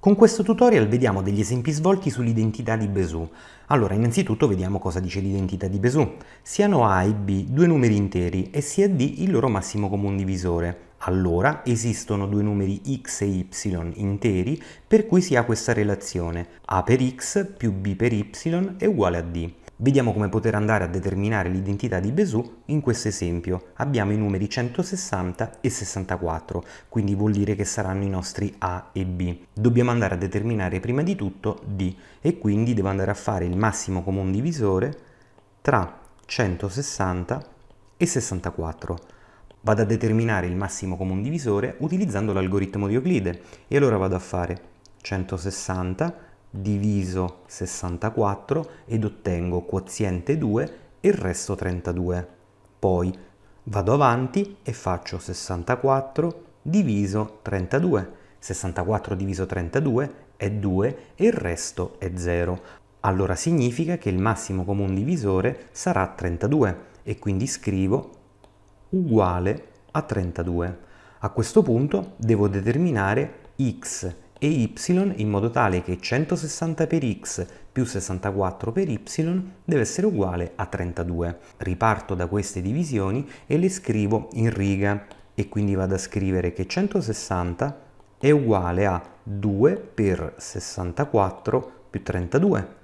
Con questo tutorial vediamo degli esempi svolti sull'identità di Besù. Allora, innanzitutto vediamo cosa dice l'identità di Besù. Siano A e B due numeri interi e sia D il loro massimo comune divisore. Allora esistono due numeri x e y interi per cui si ha questa relazione. A per x più B per y è uguale a D. Vediamo come poter andare a determinare l'identità di Besù in questo esempio. Abbiamo i numeri 160 e 64, quindi vuol dire che saranno i nostri A e B. Dobbiamo andare a determinare prima di tutto D e quindi devo andare a fare il massimo comune divisore tra 160 e 64. Vado a determinare il massimo comune divisore utilizzando l'algoritmo di Euclide e allora vado a fare 160 diviso 64 ed ottengo quoziente 2 e il resto 32. Poi vado avanti e faccio 64 diviso 32. 64 diviso 32 è 2 e il resto è 0. Allora significa che il massimo comune divisore sarà 32 e quindi scrivo uguale a 32. A questo punto devo determinare x e y in modo tale che 160 per x più 64 per y deve essere uguale a 32. Riparto da queste divisioni e le scrivo in riga e quindi vado a scrivere che 160 è uguale a 2 per 64 più 32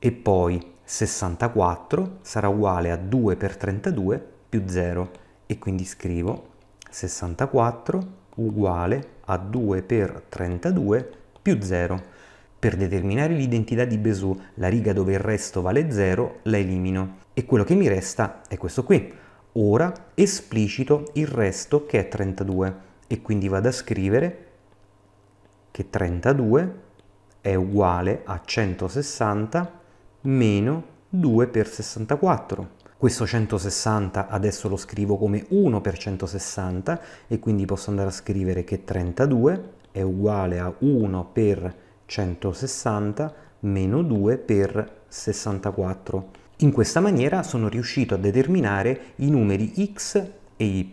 e poi 64 sarà uguale a 2 per 32 più 0 e quindi scrivo 64 uguale a 2 per 32 più 0. Per determinare l'identità di Besù, la riga dove il resto vale 0 la elimino e quello che mi resta è questo qui. Ora esplicito il resto che è 32 e quindi vado a scrivere che 32 è uguale a 160 meno 2 per 64 questo 160 adesso lo scrivo come 1 per 160 e quindi posso andare a scrivere che 32 è uguale a 1 per 160 meno 2 per 64. In questa maniera sono riuscito a determinare i numeri x e y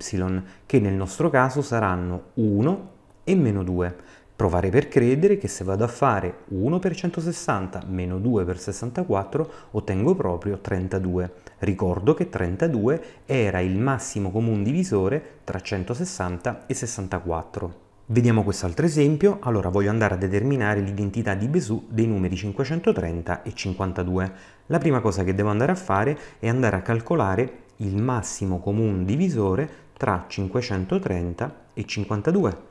che nel nostro caso saranno 1 e meno 2. Provare per credere che se vado a fare 1 per 160 meno 2 per 64 ottengo proprio 32. Ricordo che 32 era il massimo comune divisore tra 160 e 64. Vediamo quest'altro esempio, allora voglio andare a determinare l'identità di Besù dei numeri 530 e 52. La prima cosa che devo andare a fare è andare a calcolare il massimo comune divisore tra 530 e 52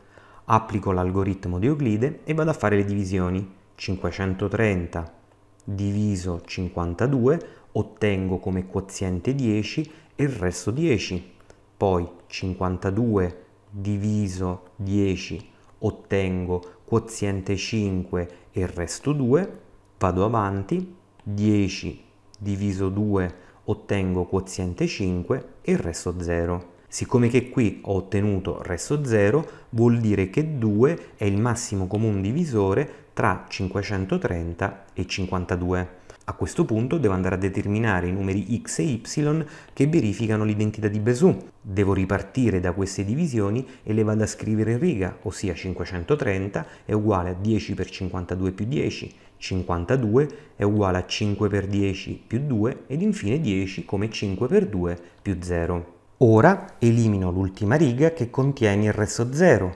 applico l'algoritmo di Euclide e vado a fare le divisioni. 530 diviso 52 ottengo come quoziente 10 e il resto 10. Poi 52 diviso 10 ottengo quoziente 5 e il resto 2. Vado avanti, 10 diviso 2 ottengo quoziente 5 e il resto 0. Siccome che qui ho ottenuto resto 0, vuol dire che 2 è il massimo comune divisore tra 530 e 52. A questo punto devo andare a determinare i numeri x e y che verificano l'identità di Besù. Devo ripartire da queste divisioni e le vado a scrivere in riga, ossia 530 è uguale a 10 per 52 più 10, 52 è uguale a 5 per 10 più 2 ed infine 10 come 5 per 2 più 0. Ora elimino l'ultima riga che contiene il resto 0.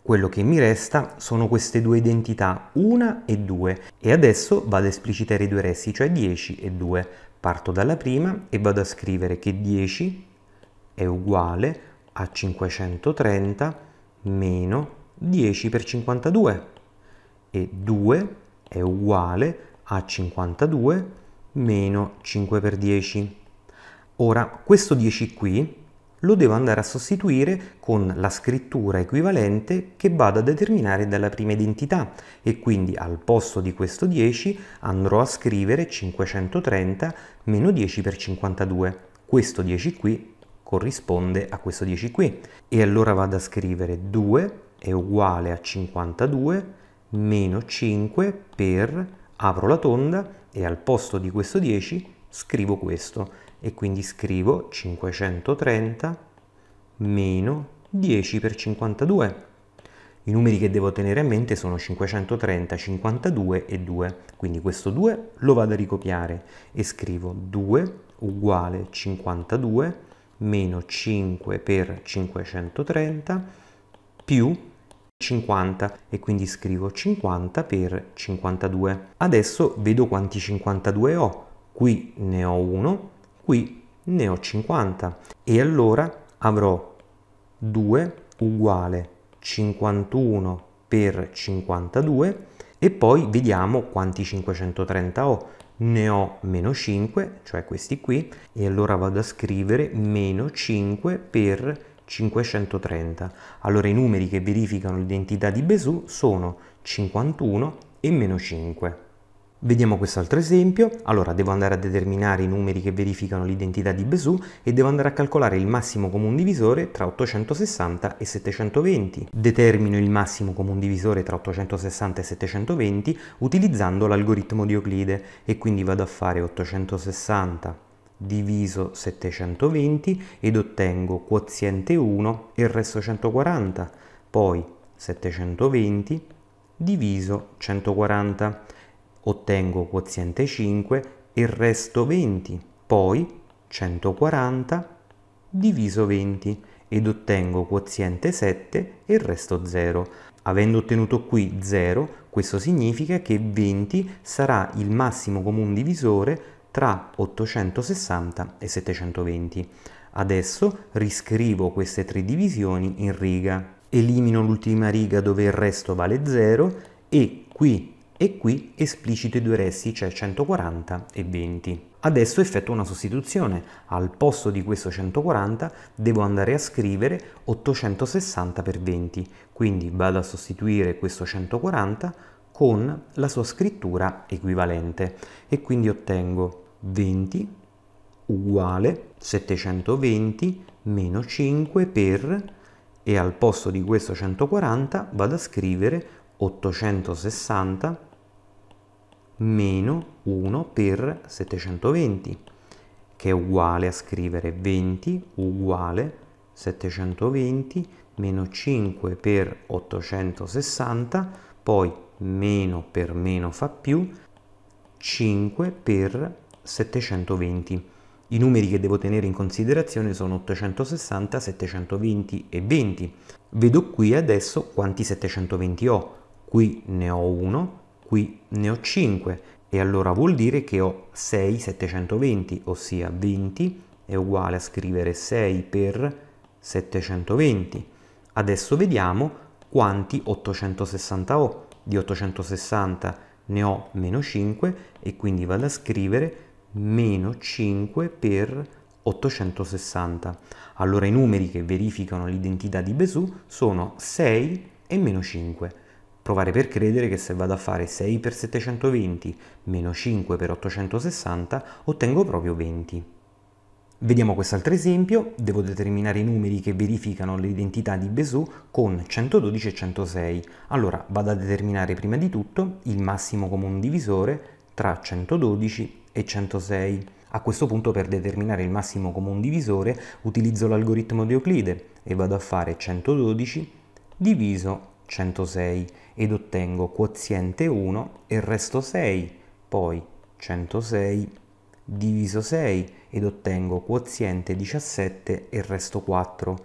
Quello che mi resta sono queste due identità, 1 e 2, e adesso vado a esplicitare i due resti, cioè 10 e 2. Parto dalla prima e vado a scrivere che 10 è uguale a 530 meno 10 per 52 e 2 è uguale a 52 meno 5 per 10. Ora, questo 10 qui lo devo andare a sostituire con la scrittura equivalente che vado a determinare dalla prima identità e quindi al posto di questo 10 andrò a scrivere 530 meno 10 per 52. Questo 10 qui corrisponde a questo 10 qui e allora vado a scrivere 2 è uguale a 52 meno 5 per, apro la tonda e al posto di questo 10 scrivo questo e quindi scrivo 530 meno 10 per 52. I numeri che devo tenere a mente sono 530, 52 e 2, quindi questo 2 lo vado a ricopiare e scrivo 2 uguale 52 meno 5 per 530 più 50 e quindi scrivo 50 per 52. Adesso vedo quanti 52 ho. Qui ne ho uno, qui ne ho 50 e allora avrò 2 uguale 51 per 52 e poi vediamo quanti 530 ho ne ho meno 5 cioè questi qui e allora vado a scrivere meno 5 per 530 allora i numeri che verificano l'identità di Besù sono 51 e meno 5 Vediamo quest'altro esempio, allora devo andare a determinare i numeri che verificano l'identità di Besù e devo andare a calcolare il massimo comune divisore tra 860 e 720. Determino il massimo comune divisore tra 860 e 720 utilizzando l'algoritmo di Euclide e quindi vado a fare 860 diviso 720 ed ottengo quoziente 1 e il resto 140, poi 720 diviso 140 ottengo quoziente 5 e resto 20, poi 140 diviso 20 ed ottengo quoziente 7 e il resto 0. Avendo ottenuto qui 0, questo significa che 20 sarà il massimo comune divisore tra 860 e 720. Adesso riscrivo queste tre divisioni in riga. Elimino l'ultima riga dove il resto vale 0 e qui e qui esplicito i due resti, cioè 140 e 20. Adesso effetto una sostituzione, al posto di questo 140 devo andare a scrivere 860 per 20, quindi vado a sostituire questo 140 con la sua scrittura equivalente e quindi ottengo 20 uguale 720 meno 5 per e al posto di questo 140 vado a scrivere 860 meno 1 per 720 che è uguale a scrivere 20 uguale 720 meno 5 per 860 poi meno per meno fa più 5 per 720 i numeri che devo tenere in considerazione sono 860, 720 e 20. Vedo qui adesso quanti 720 ho. Qui ne ho uno qui ne ho 5 e allora vuol dire che ho 6 720, ossia 20 è uguale a scrivere 6 per 720. Adesso vediamo quanti 860 ho. Di 860 ne ho meno 5 e quindi vado a scrivere meno 5 per 860. Allora i numeri che verificano l'identità di Besù sono 6 e meno 5 provare per credere che se vado a fare 6 per 720 meno 5 per 860 ottengo proprio 20. Vediamo quest'altro esempio, devo determinare i numeri che verificano l'identità di Besù con 112 e 106. Allora vado a determinare prima di tutto il massimo comune divisore tra 112 e 106. A questo punto per determinare il massimo comune divisore utilizzo l'algoritmo di Euclide e vado a fare 112 diviso 106 ed ottengo quoziente 1 e resto 6, poi 106 diviso 6 ed ottengo quoziente 17 e resto 4,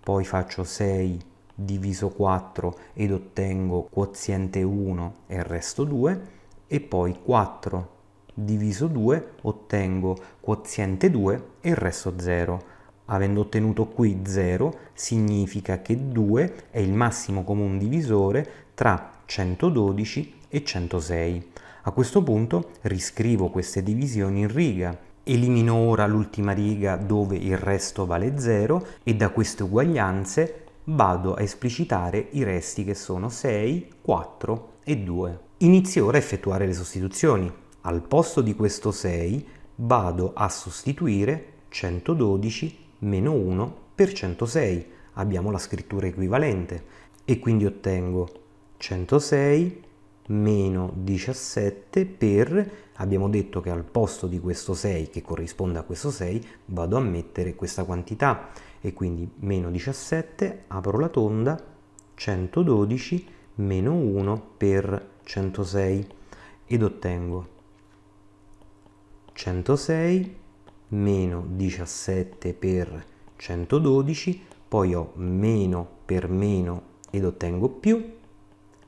poi faccio 6 diviso 4 ed ottengo quoziente 1 e resto 2 e poi 4 diviso 2 ottengo quoziente 2 e il resto 0 avendo ottenuto qui 0, significa che 2 è il massimo comune divisore tra 112 e 106. A questo punto riscrivo queste divisioni in riga. Elimino ora l'ultima riga dove il resto vale 0 e da queste uguaglianze vado a esplicitare i resti che sono 6, 4 e 2. Inizio ora a effettuare le sostituzioni. Al posto di questo 6 vado a sostituire 112 meno 1 per 106. Abbiamo la scrittura equivalente e quindi ottengo 106 meno 17 per, abbiamo detto che al posto di questo 6 che corrisponde a questo 6 vado a mettere questa quantità e quindi meno 17, apro la tonda, 112 meno 1 per 106 ed ottengo 106 meno 17 per 112, poi ho meno per meno ed ottengo più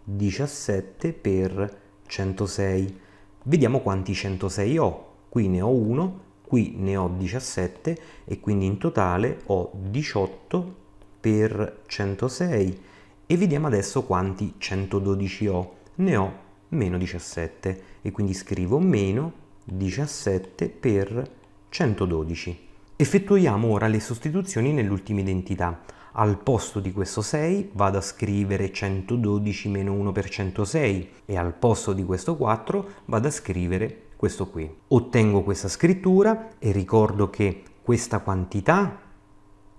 17 per 106. Vediamo quanti 106 ho. Qui ne ho 1, qui ne ho 17 e quindi in totale ho 18 per 106. E vediamo adesso quanti 112 ho. Ne ho meno 17 e quindi scrivo meno 17 per 106. 112. Effettuiamo ora le sostituzioni nell'ultima identità. Al posto di questo 6 vado a scrivere 112-1 per 106 e al posto di questo 4 vado a scrivere questo qui. Ottengo questa scrittura e ricordo che questa quantità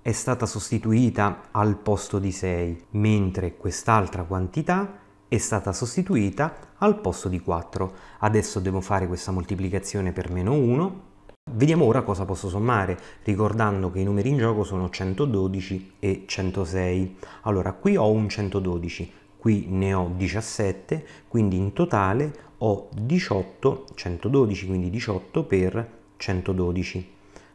è stata sostituita al posto di 6, mentre quest'altra quantità è stata sostituita al posto di 4. Adesso devo fare questa moltiplicazione per meno 1 Vediamo ora cosa posso sommare, ricordando che i numeri in gioco sono 112 e 106. Allora, qui ho un 112, qui ne ho 17, quindi in totale ho 18, 112, quindi 18 per 112.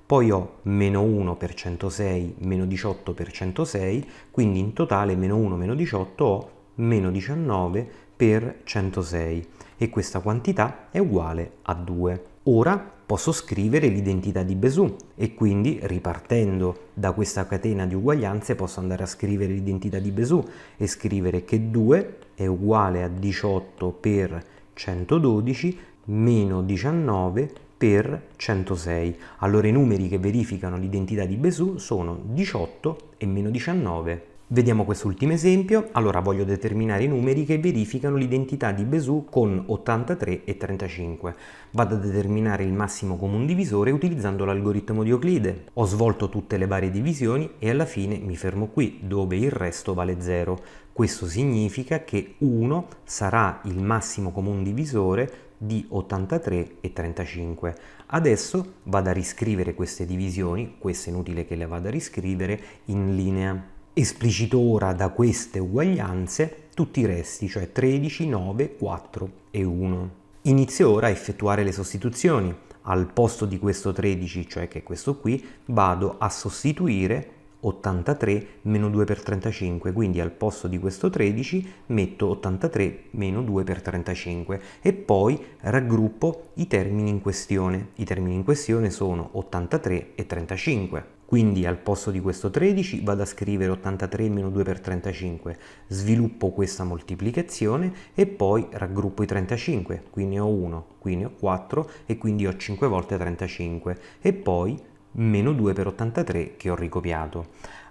Poi ho meno 1 per 106, meno 18 per 106, quindi in totale meno 1, meno 18 ho meno 19 per 106 e questa quantità è uguale a 2. Ora posso scrivere l'identità di Besù e quindi ripartendo da questa catena di uguaglianze posso andare a scrivere l'identità di Besù e scrivere che 2 è uguale a 18 per 112 meno 19 per 106. Allora i numeri che verificano l'identità di Besù sono 18 e meno 19 Vediamo quest'ultimo esempio. Allora voglio determinare i numeri che verificano l'identità di Besu con 83 e 35. Vado a determinare il massimo comune divisore utilizzando l'algoritmo di Euclide. Ho svolto tutte le varie divisioni e alla fine mi fermo qui, dove il resto vale 0. Questo significa che 1 sarà il massimo comune divisore di 83 e 35. Adesso vado a riscrivere queste divisioni, questo è inutile che le vada a riscrivere, in linea esplicito ora da queste uguaglianze tutti i resti, cioè 13, 9, 4 e 1. Inizio ora a effettuare le sostituzioni. Al posto di questo 13, cioè che è questo qui, vado a sostituire 83 meno 2 per 35, quindi al posto di questo 13 metto 83 meno 2 per 35 e poi raggruppo i termini in questione. I termini in questione sono 83 e 35. Quindi al posto di questo 13 vado a scrivere 83 meno 2 per 35, sviluppo questa moltiplicazione e poi raggruppo i 35, qui ne ho 1, qui ne ho 4 e quindi ho 5 volte 35 e poi meno 2 per 83 che ho ricopiato.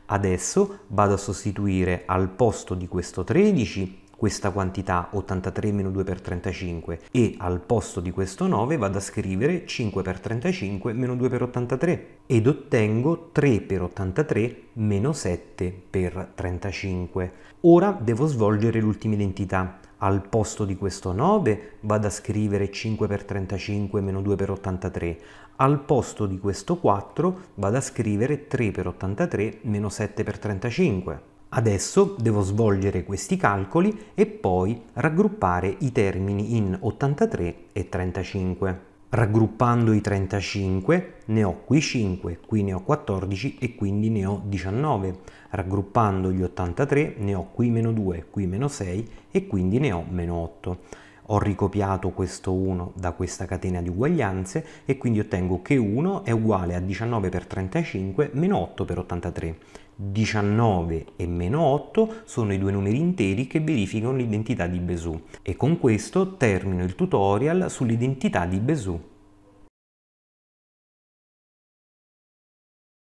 Adesso vado a sostituire al posto di questo 13 questa quantità 83 meno 2 per 35 e al posto di questo 9 vado a scrivere 5 per 35 meno 2 per 83 ed ottengo 3 per 83 meno 7 per 35. Ora devo svolgere l'ultima identità. Al posto di questo 9 vado a scrivere 5 per 35 meno 2 per 83. Al posto di questo 4 vado a scrivere 3 per 83 meno 7 per 35. Adesso devo svolgere questi calcoli e poi raggruppare i termini in 83 e 35. Raggruppando i 35 ne ho qui 5, qui ne ho 14 e quindi ne ho 19. Raggruppando gli 83 ne ho qui meno 2, qui meno 6 e quindi ne ho meno 8 ho ricopiato questo 1 da questa catena di uguaglianze e quindi ottengo che 1 è uguale a 19 per 35 meno 8 per 83. 19 e meno 8 sono i due numeri interi che verificano l'identità di Besù. E con questo termino il tutorial sull'identità di Besù.